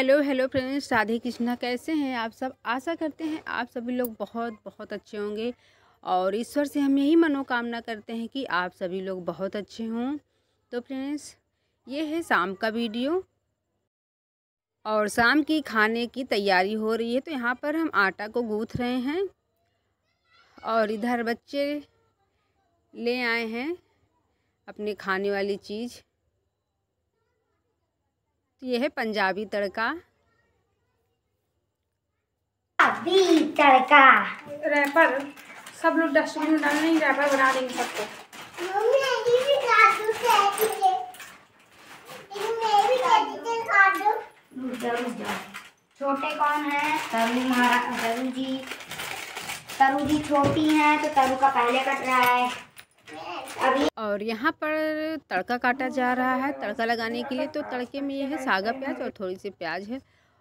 hello hello friends Radhe Krishna कैसे हैं आप सब आशा करते हैं आप सभी लोग बहुत बहुत अच्छे होंगे और ईश्वर से हम यही मनोकामना करते हैं कि आप सभी लोग बहुत अच्छे हों तो फ्रेंड्स ये है शाम का वीडियो और शाम की खाने की तैयारी हो रही है तो यहाँ पर हम आटा को गूँथ रहे हैं और इधर बच्चे ले आए हैं अपने खाने वाली चीज़ तो ये है पंजाबी तड़का तड़का रैपर सब लोग डस्टबिन में नहीं रैपर बना देंगे सबको छोटे कौन है तरु महाराज तरु जी तरु जी छोटी हैं तो तरु का पहले कट रहा है और यहाँ पर तड़का काटा जा रहा है तड़का लगाने के लिए तो तड़के में ये है सागा प्याज और थोड़ी सी प्याज है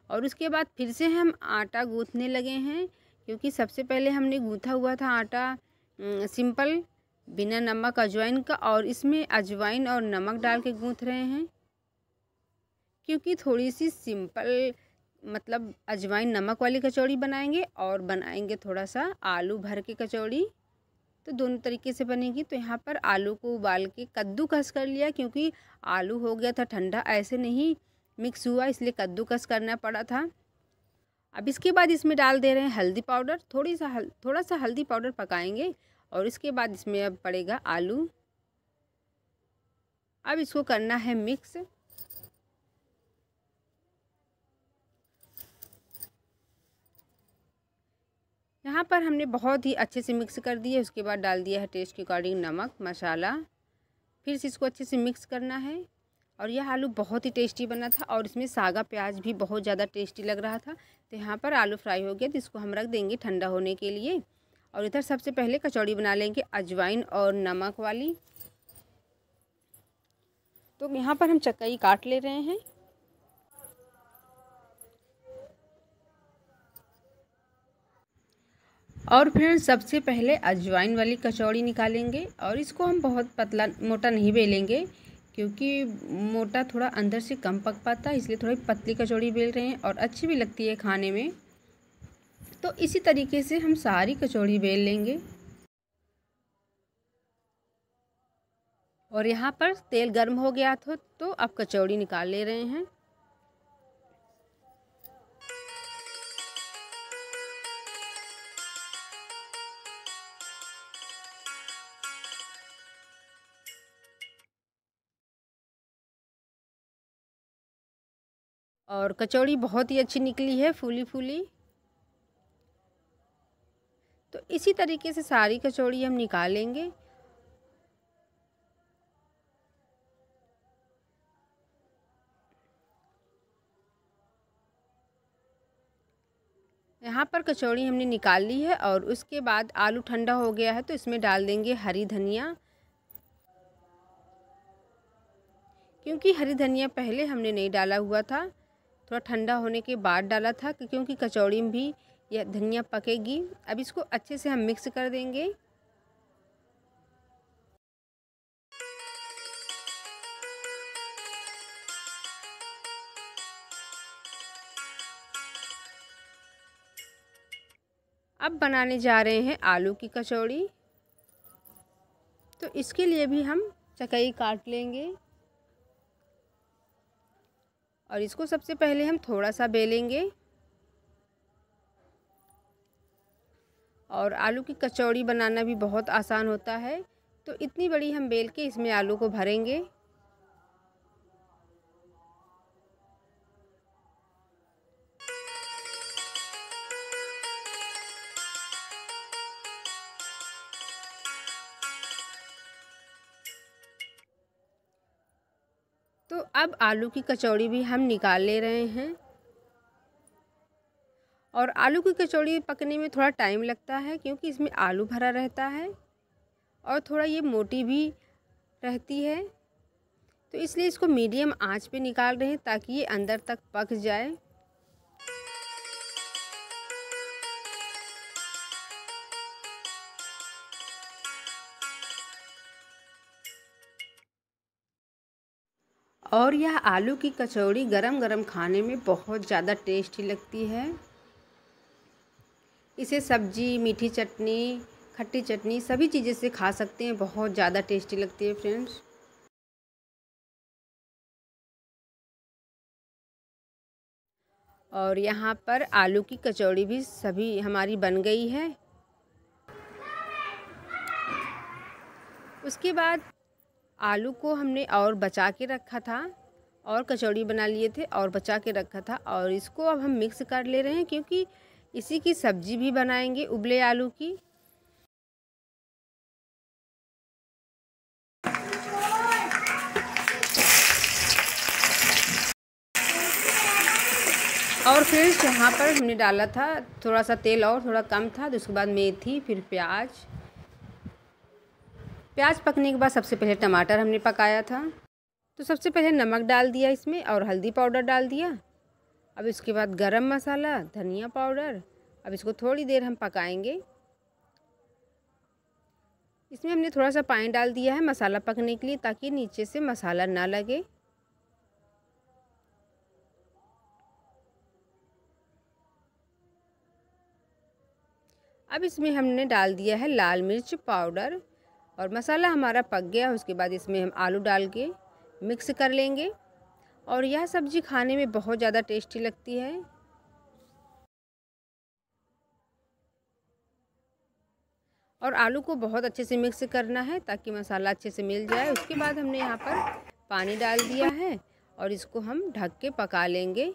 और उसके बाद फिर से हम आटा गूँथने लगे हैं क्योंकि सबसे पहले हमने गूँथा हुआ था आटा सिंपल बिना नमक अजवाइन का और इसमें अजवाइन और नमक डाल के गूँथ रहे हैं क्योंकि थोड़ी सी सिंपल मतलब अजवाइन नमक वाली कचौड़ी बनाएंगे और बनाएंगे थोड़ा सा आलू भर के कचौड़ी तो दोनों तरीके से बनेगी तो यहाँ पर आलू को उबाल के कद्दूकस कर लिया क्योंकि आलू हो गया था ठंडा ऐसे नहीं मिक्स हुआ इसलिए कद्दूकस करना पड़ा था अब इसके बाद इसमें डाल दे रहे हैं हल्दी पाउडर थोड़ी सा हल थोड़ा सा हल्दी पाउडर पकाएंगे और इसके बाद इसमें अब पड़ेगा आलू अब इसको करना है मिक्स यहाँ पर हमने बहुत ही अच्छे से मिक्स कर दिया उसके बाद डाल दिया है टेस्ट के अकॉर्डिंग नमक मसाला फिर से इसको अच्छे से मिक्स करना है और यह आलू बहुत ही टेस्टी बना था और इसमें सागा प्याज भी बहुत ज़्यादा टेस्टी लग रहा था तो यहाँ पर आलू फ्राई हो गया तो इसको हम रख देंगे ठंडा होने के लिए और इधर सबसे पहले कचौड़ी बना लेंगे अजवाइन और नमक वाली तो यहाँ पर हम चक्काई काट ले रहे हैं और फिर सबसे पहले अजवाइन वाली कचौड़ी निकालेंगे और इसको हम बहुत पतला मोटा नहीं बेलेंगे क्योंकि मोटा थोड़ा अंदर से कम पक पाता है इसलिए थोड़ी पतली कचौड़ी बेल रहे हैं और अच्छी भी लगती है खाने में तो इसी तरीके से हम सारी कचौड़ी बेल लेंगे और यहाँ पर तेल गर्म हो गया था तो आप कचौड़ी निकाल ले रहे हैं और कचौड़ी बहुत ही अच्छी निकली है फूली फूली तो इसी तरीके से सारी कचौड़ी हम निकालेंगे यहाँ पर कचौड़ी हमने निकाल ली है और उसके बाद आलू ठंडा हो गया है तो इसमें डाल देंगे हरी धनिया क्योंकि हरी धनिया पहले हमने नहीं डाला हुआ था थोड़ा ठंडा होने के बाद डाला था क्योंकि कचौड़ी में भी यह धनिया पकेगी अब इसको अच्छे से हम मिक्स कर देंगे अब बनाने जा रहे हैं आलू की कचौड़ी तो इसके लिए भी हम चकई काट लेंगे और इसको सबसे पहले हम थोड़ा सा बेलेंगे और आलू की कचौड़ी बनाना भी बहुत आसान होता है तो इतनी बड़ी हम बेल के इसमें आलू को भरेंगे तो अब आलू की कचौड़ी भी हम निकाल ले रहे हैं और आलू की कचौड़ी पकने में थोड़ा टाइम लगता है क्योंकि इसमें आलू भरा रहता है और थोड़ा ये मोटी भी रहती है तो इसलिए इसको मीडियम आंच पे निकाल रहे हैं ताकि ये अंदर तक पक जाए और यह आलू की कचौड़ी गरम गरम खाने में बहुत ज़्यादा टेस्टी लगती है इसे सब्जी मीठी चटनी खट्टी चटनी सभी चीज़ें से खा सकते हैं बहुत ज़्यादा टेस्टी लगती है फ्रेंड्स और यहाँ पर आलू की कचौड़ी भी सभी हमारी बन गई है उसके बाद आलू को हमने और बचा के रखा था और कचौड़ी बना लिए थे और बचा के रखा था और इसको अब हम मिक्स कर ले रहे हैं क्योंकि इसी की सब्जी भी बनाएंगे उबले आलू की और फिर यहाँ पर हमने डाला था थोड़ा सा तेल और थोड़ा कम था तो उसके बाद मेथी फिर प्याज प्याज पकने के बाद सबसे पहले टमाटर हमने पकाया था तो सबसे पहले नमक डाल दिया इसमें और हल्दी पाउडर डाल दिया अब इसके बाद गरम मसाला धनिया पाउडर अब इसको थोड़ी देर हम पकाएंगे इसमें हमने थोड़ा सा पानी डाल दिया है मसाला पकने के लिए ताकि नीचे से मसाला ना लगे अब इसमें हमने डाल दिया है लाल मिर्च पाउडर और मसाला हमारा पक गया उसके बाद इसमें हम आलू डाल के मिक्स कर लेंगे और यह सब्ज़ी खाने में बहुत ज़्यादा टेस्टी लगती है और आलू को बहुत अच्छे से मिक्स करना है ताकि मसाला अच्छे से मिल जाए उसके बाद हमने यहाँ पर पानी डाल दिया है और इसको हम ढक के पका लेंगे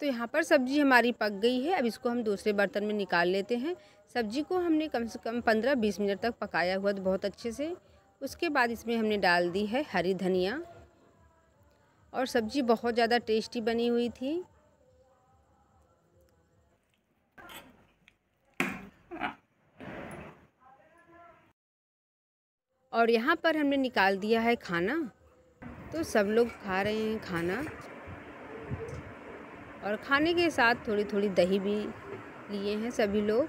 तो यहाँ पर सब्ज़ी हमारी पक गई है अब इसको हम दूसरे बर्तन में निकाल लेते हैं सब्ज़ी को हमने कम से कम पंद्रह बीस मिनट तक पकाया हुआ तो बहुत अच्छे से उसके बाद इसमें हमने डाल दी है हरी धनिया और सब्ज़ी बहुत ज़्यादा टेस्टी बनी हुई थी और यहाँ पर हमने निकाल दिया है खाना तो सब लोग खा रहे हैं खाना और खाने के साथ थोड़ी थोड़ी दही भी लिए हैं सभी लोग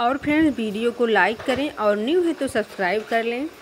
और फ्रेंड्स वीडियो को लाइक करें और न्यू है तो सब्सक्राइब कर लें